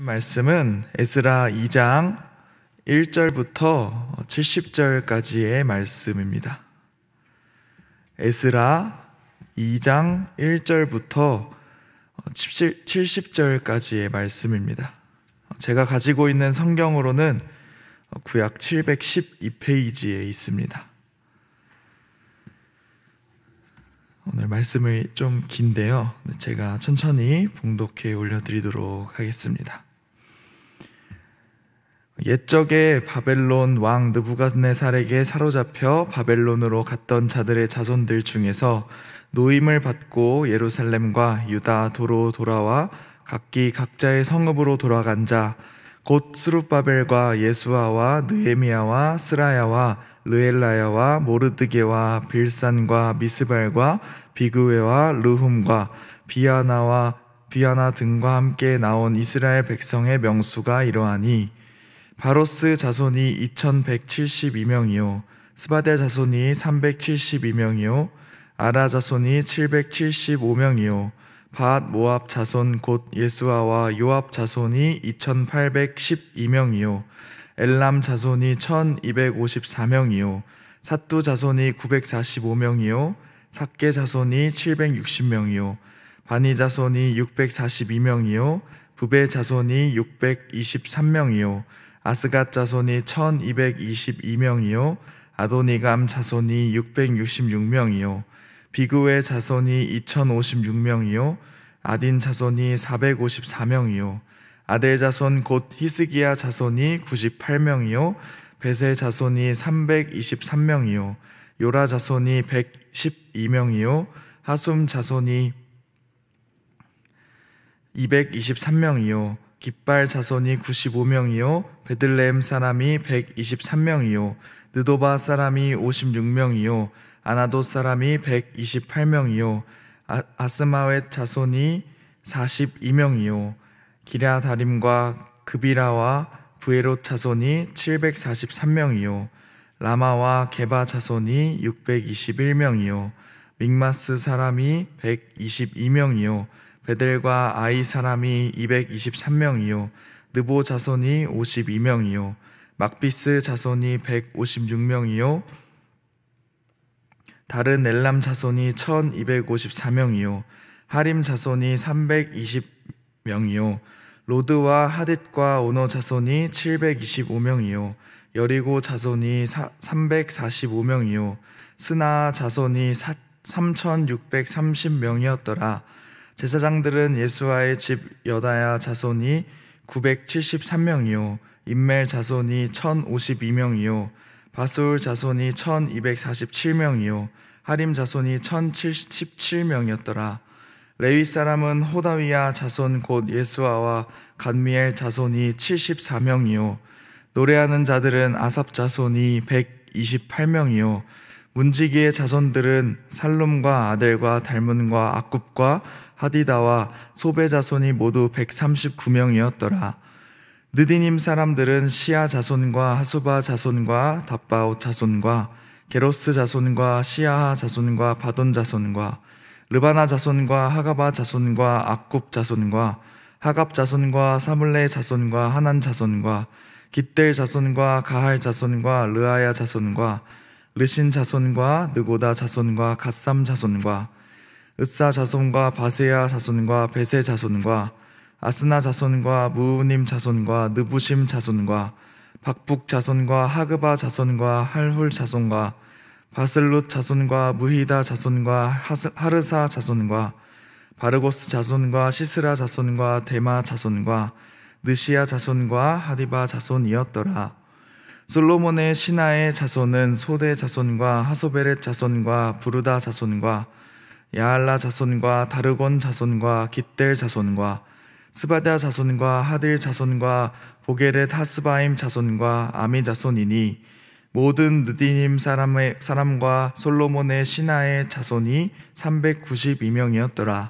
말씀은 에스라 2장 1절부터 70절까지의 말씀입니다. 에스라 2장 1절부터 70절까지의 말씀입니다. 제가 가지고 있는 성경으로는 구약 712페이지에 있습니다. 오늘 말씀이 좀 긴데요. 제가 천천히 봉독해 올려드리도록 하겠습니다. 옛적에 바벨론 왕 느부갓네살에게 사로잡혀 바벨론으로 갔던 자들의 자손들 중에서 노임을 받고 예루살렘과 유다 도로 돌아와 각기 각자의 성읍으로 돌아간 자 곧 스룹바벨과 예수아와 느헤미야와 스라야와 르엘라야와 모르드게와 빌산과 미스발과 비그웨와 르훔과 비아나와 비아나 등과 함께 나온 이스라엘 백성의 명수가 이러하니 바로스 자손이 2172명이요 스바데 자손이 372명이요 아라 자손이 775명이요 바앗 모압 자손 곧 예수아와 요압 자손이 2812명이요 엘람 자손이 1254명이요 사뚜 자손이 945명이요 삭개 자손이 760명이요 바니 자손이 642명이요 부베 자손이 623명이요 아스갓 자손이 1222명이요 아도니감 자손이 666명이요 비그의 자손이 2056명이요 아딘 자손이 454명이요 아델 자손 곧 히스기야 자손이 98명이요 베세 자손이 323명이요 요라 자손이 112명이요 하숨 자손이 223명이요 깃발 자손이 95명이요 베들레헴 사람이 123명이요 느도바 사람이 56명이요 아나도 사람이 128명이요 아, 스마웻 자손이 42명이요 기랴다림과 그비라와 부에롯 자손이 743명이요 라마와 게바 자손이 621명이요 믹마스 사람이 122명이요 베델과 아이 사람이 223명이요 느보 자손이 52명이요 막비스 자손이 156명이요 다른 엘람 자손이 1254명이요 하림 자손이 320명이요 로드와 하뎃과 오노 자손이 725명이요 여리고 자손이 345명이요 스나 자손이 3630명이었더라 제사장들은 예수와의집 여다야 자손이 973명이요 인멜 자손이 1052명이요 바솔 자손이 1247명이요 하림 자손이 1077명이었더라 레위 사람은 호다위야 자손 곧 예수아와 간미엘 자손이 74명이요 노래하는 자들은 아삽 자손이 128명이요 문지기의 자손들은 살롬과 아들과 달문과 악굽과 하디다와 소배 자손이 모두 139명이었더라. 느디님 사람들은 시아 자손과 하수바 자손과 답바오 자손과 게로스 자손과 시아하 자손과 바돈 자손과 르바나 자손과 하가바 자손과 악굽 자손과 하갑 자손과 사물레 자손과 하난 자손과 깃델 자손과 가할 자손과 르아야 자손과 르신 자손과 느고다 자손과 갓삼 자손과 으사 자손과 바세야 자손과 베세 자손과 아스나 자손과 무우님 자손과 느부심 자손과 박북 자손과 하그바 자손과 할훌 자손과 바슬룻 자손과 무히다 자손과 하 하르사 자손과 바르고스 자손과 시스라 자손과 데마 자손과 느시아 자손과 하디바 자손이었더라. 솔로몬의 신하의 자손은 소대 자손과 하소베렛 자손과 부르다 자손과 야알라 자손과 다르곤 자손과 깃델 자손과 스바다 자손과 하딜 자손과 보게렛 하스바임 자손과 아미 자손이니 모든 느디님 사람의, 사람과 솔로몬의 신하의 자손이 392명이었더라.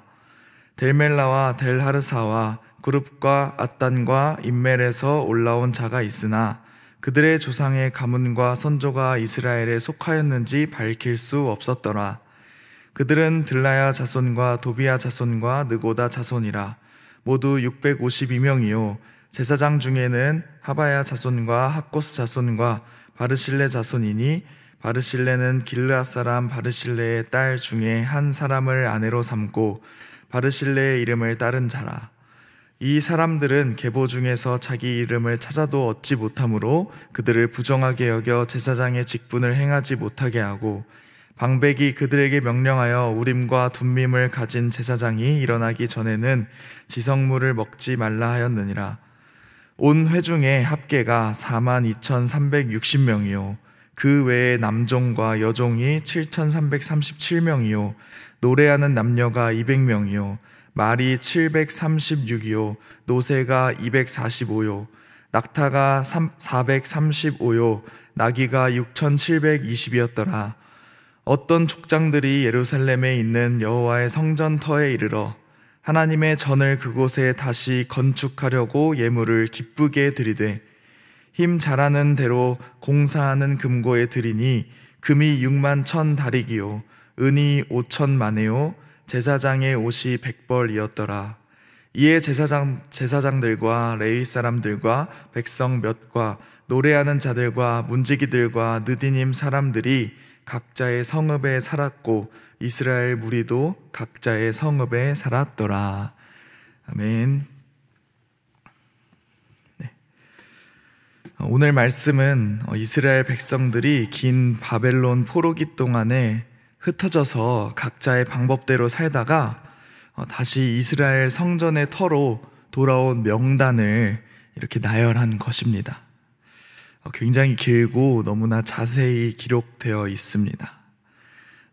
델멜라와 델하르사와 그룹과 아단과 인멜에서 올라온 자가 있으나 그들의 조상의 가문과 선조가 이스라엘에 속하였는지 밝힐 수 없었더라. 그들은 들라야 자손과 도비야 자손과 느고다 자손이라 모두 652명이요 제사장 중에는 하바야 자손과 하코스 자손과 바르실레 자손이니 바르실레는 길르앗 사람 바르실레의 딸 중에 한 사람을 아내로 삼고 바르실레의 이름을 따른 자라 이 사람들은 계보 중에서 자기 이름을 찾아도 얻지 못하므로 그들을 부정하게 여겨 제사장의 직분을 행하지 못하게 하고 방백이 그들에게 명령하여 우림과 둠밈을 가진 제사장이 일어나기 전에는 지성물을 먹지 말라 하였느니라 온 회중의 합계가 4만 2,360명이요 그 외에 남종과 여종이 7,337명이요 노래하는 남녀가 200명이요 말이 736이요, 노새가 245요, 낙타가 435요, 나귀가 6720이었더라. 어떤 족장들이 예루살렘에 있는 여호와의 성전터에 이르러 하나님의 전을 그곳에 다시 건축하려고 예물을 기쁘게 드리되 힘 잘하는 대로 공사하는 금고에 드리니 금이 6만 천 다리기요 은이 5천만에요 제사장의 옷이 백벌이었더라. 이에 제사장, 제사장들과 레위 사람들과 백성 몇과 노래하는 자들과 문지기들과 느디님 사람들이 각자의 성읍에 살았고 이스라엘 무리도 각자의 성읍에 살았더라. 아멘. 네. 오늘 말씀은 이스라엘 백성들이 긴 바벨론 포로기 동안에 흩어져서 각자의 방법대로 살다가 어, 다시 이스라엘 성전의 터로 돌아온 명단을 이렇게 나열한 것입니다. 어, 굉장히 길고 너무나 자세히 기록되어 있습니다.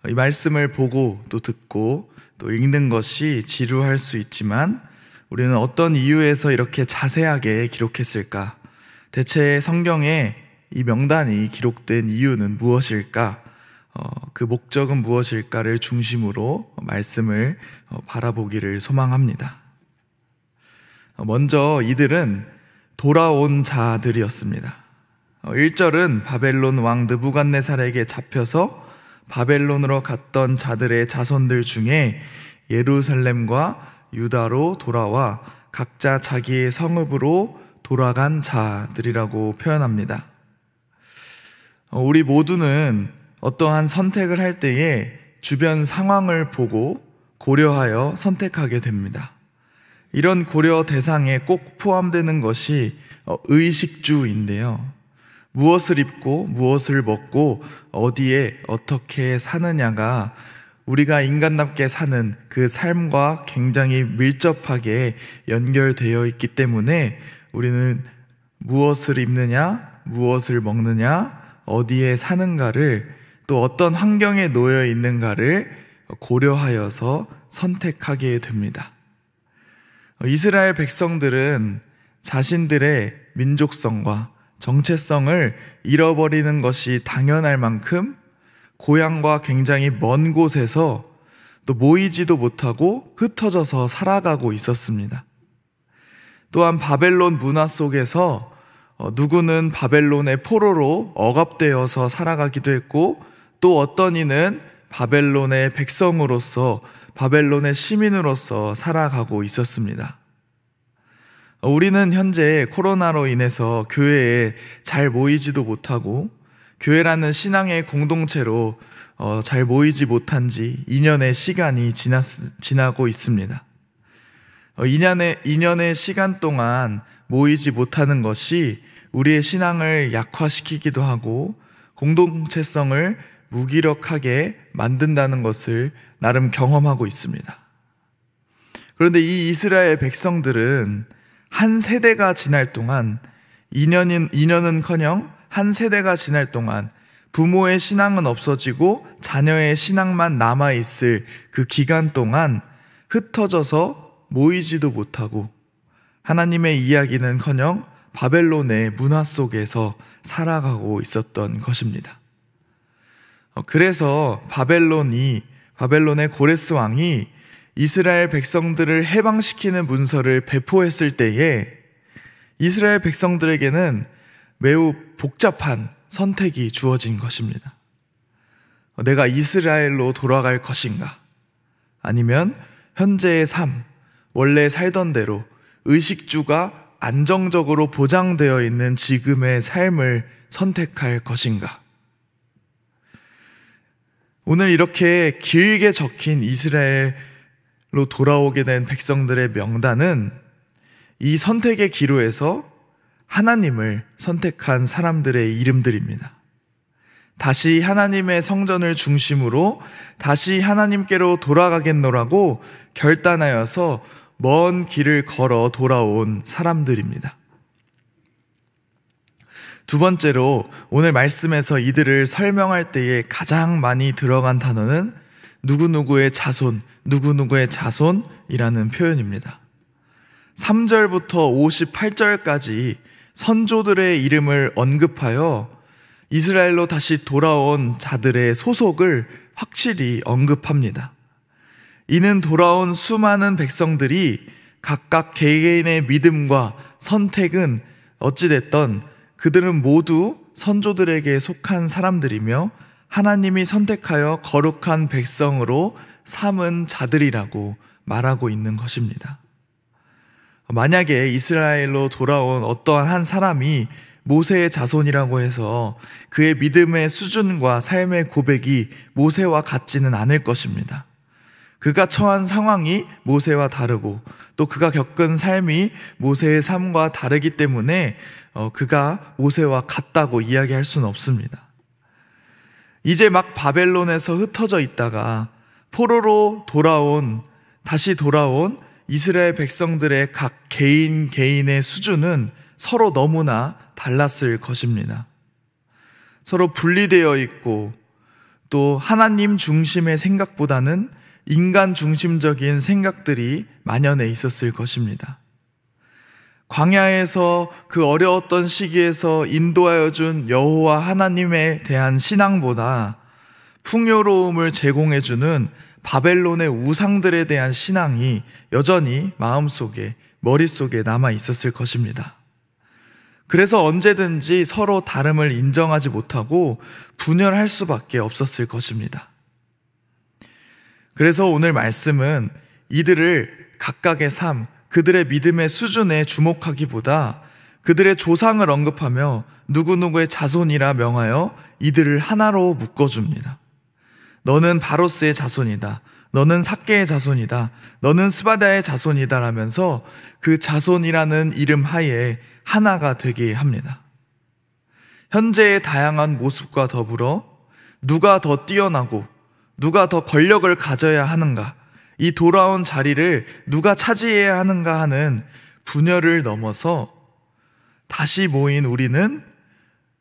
어, 이 말씀을 보고 또 듣고 또 읽는 것이 지루할 수 있지만 우리는 어떤 이유에서 이렇게 자세하게 기록했을까? 대체 성경에 이 명단이 기록된 이유는 무엇일까? 어, 그 목적은 무엇일까를 중심으로 말씀을 어, 바라보기를 소망합니다. 어, 먼저 이들은 돌아온 자들이었습니다. 1절은 바벨론 왕 느부갓네살에게 잡혀서 바벨론으로 갔던 자들의 자손들 중에 예루살렘과 유다로 돌아와 각자 자기의 성읍으로 돌아간 자들이라고 표현합니다. 우리 모두는 어떠한 선택을 할 때에 주변 상황을 보고 고려하여 선택하게 됩니다. 이런 고려 대상에 꼭 포함되는 것이 어, 의식주인데요. 무엇을 입고 무엇을 먹고 어디에 어떻게 사느냐가 우리가 인간답게 사는 그 삶과 굉장히 밀접하게 연결되어 있기 때문에 우리는 무엇을 입느냐, 무엇을 먹느냐, 어디에 사는가를 또 어떤 환경에 놓여 있는가를 고려하여서 선택하게 됩니다. 이스라엘 백성들은 자신들의 민족성과 정체성을 잃어버리는 것이 당연할 만큼 고향과 굉장히 먼 곳에서 또 모이지도 못하고 흩어져서 살아가고 있었습니다. 또한 바벨론 문화 속에서 어, 누구는 바벨론의 포로로 억압되어서 살아가기도 했고 또 어떤 이는 바벨론의 백성으로서 바벨론의 시민으로서 살아가고 있었습니다. 우리는 현재 코로나로 인해서 교회에 잘 모이지도 못하고 교회라는 신앙의 공동체로 어, 잘 모이지 못한 지 2년의 시간이 지났, 지나고 있습니다. 2년의, 어, 2년의 시간 동안 모이지 못하는 것이 우리의 신앙을 약화시키기도 하고 공동체성을 무기력하게 만든다는 것을 나름 경험하고 있습니다. 그런데 이 이스라엘 백성들은 한 세대가 지날 동안 2년인 2년은 커녕 한 세대가 지날 동안 부모의 신앙은 없어지고 자녀의 신앙만 남아 있을 그 기간 동안 흩어져서 모이지도 못하고 하나님의 이야기는커녕 바벨론의 문화 속에서 살아가고 있었던 것입니다. 어, 그래서 바벨론이 바벨론의 고레스 왕이 이스라엘 백성들을 해방시키는 문서를 배포했을 때에 이스라엘 백성들에게는 매우 복잡한 선택이 주어진 것입니다. 어, 내가 이스라엘로 돌아갈 것인가? 아니면 현재의 삶, 원래 살던 대로 의식주가 안정적으로 보장되어 있는 지금의 삶을 선택할 것인가? 오늘 이렇게 길게 적힌 이스라엘로 돌아오게 된 백성들의 명단은 이 선택의 기로에서 하나님을 선택한 사람들의 이름들입니다. 다시 하나님의 성전을 중심으로 다시 하나님께로 돌아가겠노라고 결단하여서 먼 길을 걸어 돌아온 사람들입니다. 두 번째로 오늘 말씀에서 이들을 설명할 때에 가장 많이 들어간 단어는 누구누구의 자손, 누구누구의 자손이라는 표현입니다. 3절부터 58절까지 선조들의 이름을 언급하여 이스라엘로 다시 돌아온 자들의 소속을 확실히 언급합니다. 이는 돌아온 수많은 백성들이 각각 개개인의 믿음과 선택은 어찌됐던 그들은 모두 선조들에게 속한 사람들이며 하나님이 선택하여 거룩한 백성으로 삼은 자들이라고 말하고 있는 것입니다. 만약에 이스라엘로 돌아온 어떠한 한 사람이 모세의 자손이라고 해서 그의 믿음의 수준과 삶의 고백이 모세와 같지는 않을 것입니다. 그가 처한 상황이 모세와 다르고 또 그가 겪은 삶이 모세의 삶과 다르기 때문에 어, 그가 모세와 같다고 이야기할 수는 없습니다. 이제 막 바벨론에서 흩어져 있다가 포로로 돌아온 다시 돌아온 이스라엘 백성들의 각 개인 개인의 수준은 서로 너무나 달랐을 것입니다. 서로 분리되어 있고 또 하나님 중심의 생각보다는 인간 중심적인 생각들이 만연해 있었을 것입니다. 광야에서 그 어려웠던 시기에서 인도하여 준 여호와 하나님에 대한 신앙보다 풍요로움을 제공해 주는 바벨론의 우상들에 대한 신앙이 여전히 마음속에 머릿속에 남아 있었을 것입니다. 그래서 언제든지 서로 다름을 인정하지 못하고 분열할 수밖에 없었을 것입니다. 그래서 오늘 말씀은 이들을 각각의 삶, 그들의 믿음의 수준에 주목하기보다 그들의 조상을 언급하며 누구누구의 자손이라 명하여 이들을 하나로 묶어줍니다. 너는 바로스의 자손이다. 너는 삭개의 자손이다. 너는 스바다의 자손이다. 라면서 그 자손이라는 이름 하에 하나가 되게 합니다. 현재의 다양한 모습과 더불어 누가 더 뛰어나고 누가 더 권력을 가져야 하는가, 이 돌아온 자리를 누가 차지해야 하는가 하는 분열을 넘어서 다시 모인 우리는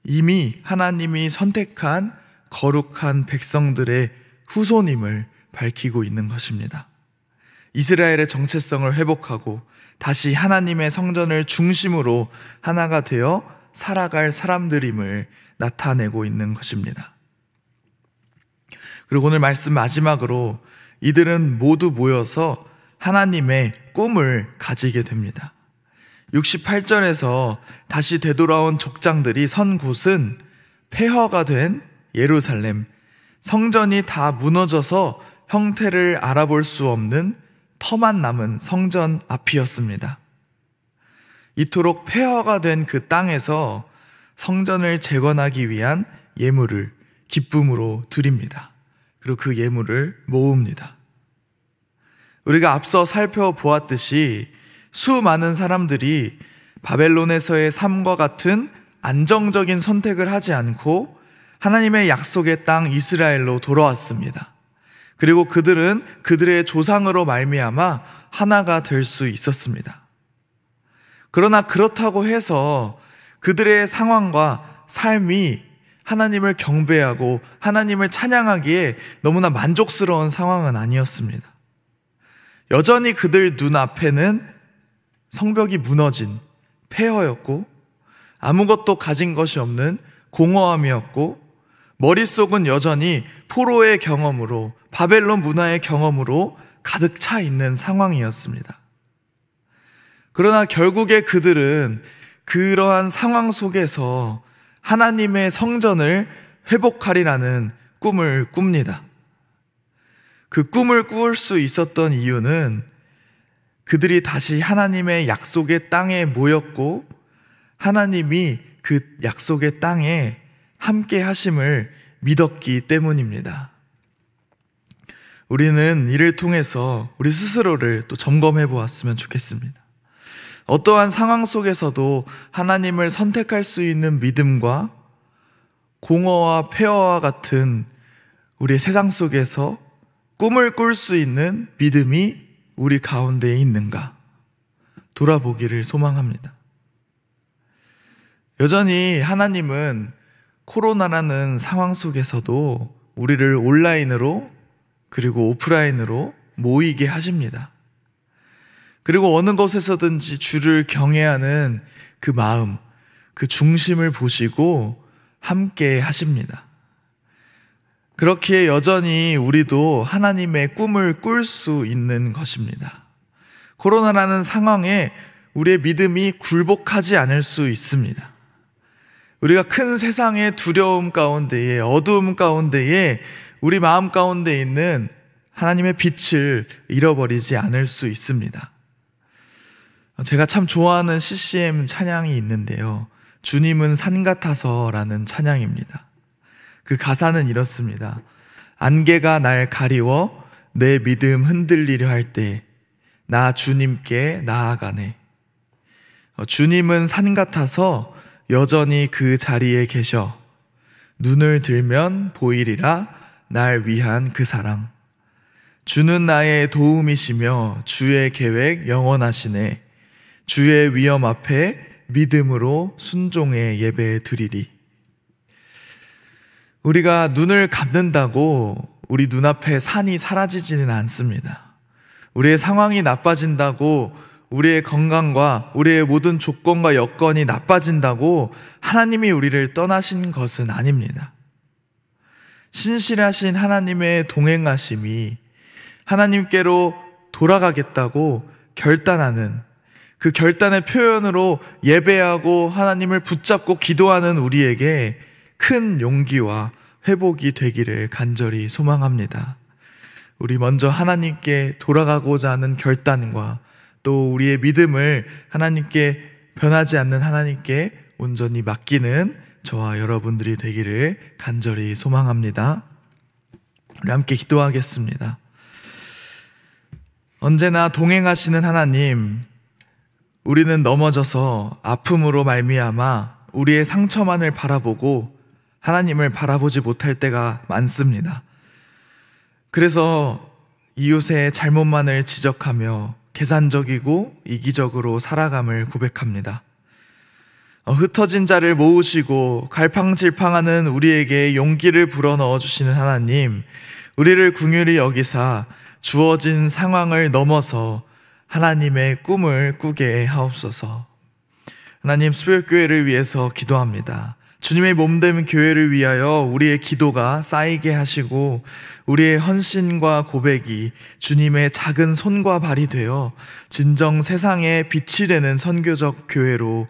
이미 하나님이 선택한 거룩한 백성들의 후손임을 밝히고 있는 것입니다. 이스라엘의 정체성을 회복하고 다시 하나님의 성전을 중심으로 하나가 되어 살아갈 사람들임을 나타내고 있는 것입니다. 그리고 오늘 말씀 마지막으로 이들은 모두 모여서 하나님의 꿈을 가지게 됩니다. 68절에서 다시 되돌아온 족장들이 선 곳은 폐허가 된 예루살렘, 성전이 다 무너져서 형태를 알아볼 수 없는 터만 남은 성전 앞이었습니다. 이토록 폐허가 된 그 땅에서 성전을 재건하기 위한 예물을 기쁨으로 드립니다. 그리고 그 예물을 모읍니다. 우리가 앞서 살펴보았듯이 수많은 사람들이 바벨론에서의 삶과 같은 안정적인 선택을 하지 않고 하나님의 약속의 땅 이스라엘로 돌아왔습니다. 그리고 그들은 그들의 조상으로 말미암아 하나가 될 수 있었습니다. 그러나 그렇다고 해서 그들의 상황과 삶이 하나님을 경배하고 하나님을 찬양하기에 너무나 만족스러운 상황은 아니었습니다. 여전히 그들 눈앞에는 성벽이 무너진 폐허였고 아무것도 가진 것이 없는 공허함이었고 머릿속은 여전히 포로의 경험으로 바벨론 문화의 경험으로 가득 차 있는 상황이었습니다. 그러나 결국에 그들은 그러한 상황 속에서 하나님의 성전을 회복하리라는 꿈을 꿉니다. 그 꿈을 꾸을 수 있었던 이유는 그들이 다시 하나님의 약속의 땅에 모였고 하나님이 그 약속의 땅에 함께 하심을 믿었기 때문입니다. 우리는 이를 통해서 우리 스스로를 또 점검해 보았으면 좋겠습니다. 어떠한 상황 속에서도 하나님을 선택할 수 있는 믿음과 공허와 폐허와 같은 우리 세상 속에서 꿈을 꿀 수 있는 믿음이 우리 가운데에 있는가 돌아보기를 소망합니다. 여전히 하나님은 코로나라는 상황 속에서도 우리를 온라인으로 그리고 오프라인으로 모이게 하십니다. 그리고 어느 곳에서든지 주를 경외하는 그 마음, 그 중심을 보시고 함께 하십니다. 그렇기에 여전히 우리도 하나님의 꿈을 꿀 수 있는 것입니다. 코로나라는 상황에 우리의 믿음이 굴복하지 않을 수 있습니다. 우리가 큰 세상의 두려움 가운데에, 어두움 가운데에, 우리 마음 가운데 있는 하나님의 빛을 잃어버리지 않을 수 있습니다. 제가 참 좋아하는 CCM 찬양이 있는데요. 주님은 산 같아서라는 찬양입니다. 그 가사는 이렇습니다. 안개가 날 가리워 내 믿음 흔들리려 할 때 나 주님께 나아가네. 어, 주님은 산 같아서 여전히 그 자리에 계셔 눈을 들면 보이리라 날 위한 그 사랑. 주는 나의 도움이시며 주의 계획 영원하시네. 주의 위험 앞에 믿음으로 순종의 예배 드리리. 우리가 눈을 감는다고 우리 눈앞에 산이 사라지지는 않습니다. 우리의 상황이 나빠진다고 우리의 건강과 우리의 모든 조건과 여건이 나빠진다고 하나님이 우리를 떠나신 것은 아닙니다. 신실하신 하나님의 동행하심이 하나님께로 돌아가겠다고 결단하는 그 결단의 표현으로 예배하고 하나님을 붙잡고 기도하는 우리에게 큰 용기와 회복이 되기를 간절히 소망합니다. 우리 먼저 하나님께 돌아가고자 하는 결단과 또 우리의 믿음을 하나님께 변하지 않는 하나님께 온전히 맡기는 저와 여러분들이 되기를 간절히 소망합니다. 우리 함께 기도하겠습니다. 언제나 동행하시는 하나님, 우리는 넘어져서 아픔으로 말미암아 우리의 상처만을 바라보고 하나님을 바라보지 못할 때가 많습니다. 그래서 이웃의 잘못만을 지적하며 계산적이고 이기적으로 살아감을 고백합니다. 어, 흩어진 자를 모으시고 갈팡질팡하는 우리에게 용기를 불어넣어 주시는 하나님, 우리를 궁휼히 여기사 주어진 상황을 넘어서 하나님의 꿈을 꾸게 하옵소서. 하나님 수요교회를 위해서 기도합니다. 주님의 몸된 교회를 위하여 우리의 기도가 쌓이게 하시고 우리의 헌신과 고백이 주님의 작은 손과 발이 되어 진정 세상에 빛이 되는 선교적 교회로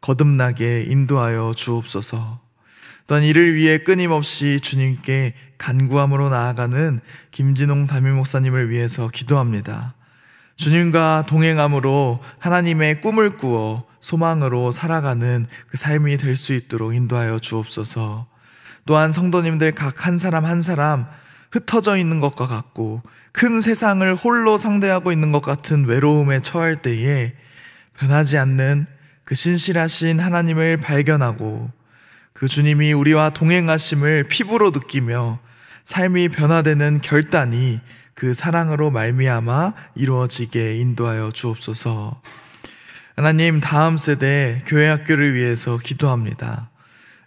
거듭나게 인도하여 주옵소서. 또한 이를 위해 끊임없이 주님께 간구함으로 나아가는 김진홍 담임 목사님을 위해서 기도합니다. 주님과 동행함으로 하나님의 꿈을 꾸어 소망으로 살아가는 그 삶이 될 수 있도록 인도하여 주옵소서. 또한 성도님들 각 한 사람 한 사람 흩어져 있는 것과 같고 큰 세상을 홀로 상대하고 있는 것 같은 외로움에 처할 때에 변하지 않는 그 신실하신 하나님을 발견하고 그 주님이 우리와 동행하심을 피부로 느끼며 삶이 변화되는 결단이 그 사랑으로 말미암아 이루어지게 인도하여 주옵소서. 하나님 다음 세대 교회 학교를 위해서 기도합니다.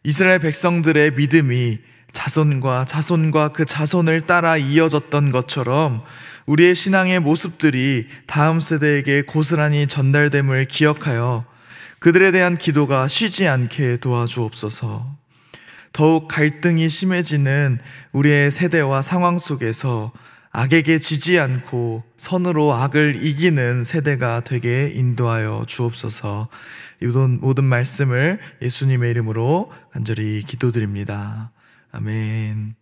이스라엘 백성들의 믿음이 자손과 자손과 그 자손을 따라 이어졌던 것처럼 우리의 신앙의 모습들이 다음 세대에게 고스란히 전달됨을 기억하여 그들에 대한 기도가 쉬지 않게 도와주옵소서. 더욱 갈등이 심해지는 우리의 세대와 상황 속에서 악에게 지지 않고 선으로 악을 이기는 세대가 되게 인도하여 주옵소서. 이 모든 말씀을 예수님의 이름으로 간절히 기도드립니다. 아멘.